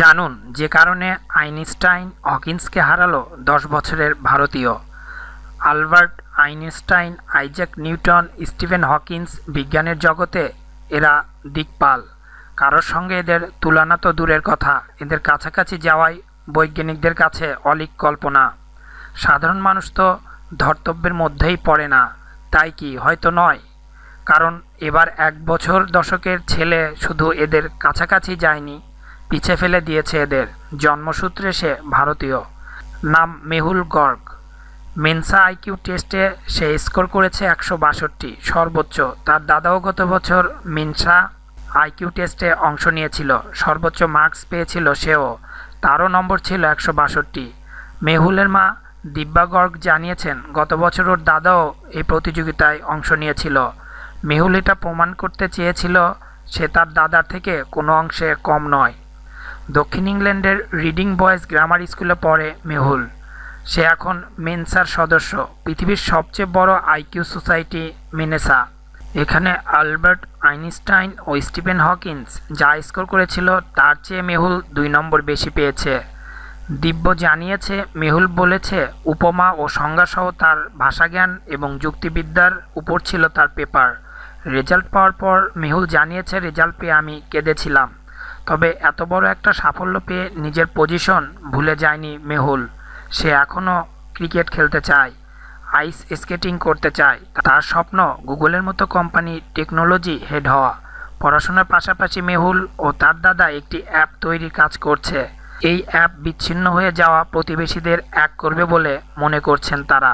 জানুন যে কারণে আইনস্টাইন হকিন্সকে হারালো দশ বছরের ভারতীয় Albert Einstein Isaac Newton Stephen Hawkins বিজ্ঞানের জগতে এরা দিকপাল কারোর সঙ্গে এদের তুলনা তো দূরের কথা এদের কাছাকাছি যাওয়াই বৈজ্ঞানিকদের কাছে অলিক কল্পনা সাধারণ মানুষ তো ধর্তব্যের মধ্যেই পড়ে না তাই কি হয়তো নয় কারণ এবার এক বছর দশকের ছেলে শুধু এদের কাছাকাছি যায়নি পিছে ফেলে দিয়েছে এদের জন্মসূত্রে সে ভারতীয় নাম মেহুল গর্গ মেনসা আইকিউ টেস্টে সে স্কোর করেছে একশো বাষট্টি সর্বোচ্চ তার দাদাও গত বছর মিনসা আইকিউ টেস্টে অংশ নিয়েছিল সর্বোচ্চ মার্কস পেয়েছিল সেও তারও নম্বর ছিল একশো বাষট্টি মেহুলের মা দিব্যা গর্গ জানিয়েছেন গত বছর ওর দাদাও এই প্রতিযোগিতায় অংশ নিয়েছিল মেহুল এটা প্রমাণ করতে চেয়েছিল সে তার দাদার থেকে কোনো অংশে কম নয় দক্ষিণ ইংল্যান্ডের রিডিং বয়েজ গ্রামার স্কুলে পড়ে মেহুল সে এখন মেনসার সদস্য পৃথিবীর সবচেয়ে বড় আইকিউ সোসাইটি মেনেসা এখানে আলবার্ট আইনস্টাইন ও স্টিফেন হকিন্স যা স্কোর করেছিল তার চেয়ে মেহুল দুই নম্বর বেশি পেয়েছে দিব্য জানিয়েছে মেহুল বলেছে উপমা ও সংজ্ঞাসহ তার ভাষাজ্ঞান এবং যুক্তিবিদ্যার উপর ছিল তার পেপার রেজাল্ট পাওয়ার পর মেহুল জানিয়েছে রেজাল্ট পেয়ে আমি কেঁদেছিলাম তবে এত বড় একটা সাফল্য পেয়ে নিজের পজিশন ভুলে যায়নি মেহুল সে এখনও ক্রিকেট খেলতে চায় আইস স্কেটিং করতে চায় তার স্বপ্ন গুগলের মতো কোম্পানি টেকনোলজি হেড হওয়া পড়াশোনার পাশাপাশি মেহুল ও তার দাদা একটি অ্যাপ তৈরির কাজ করছে এই অ্যাপ বিচ্ছিন্ন হয়ে যাওয়া প্রতিবেশীদের এক করবে বলে মনে করছেন তারা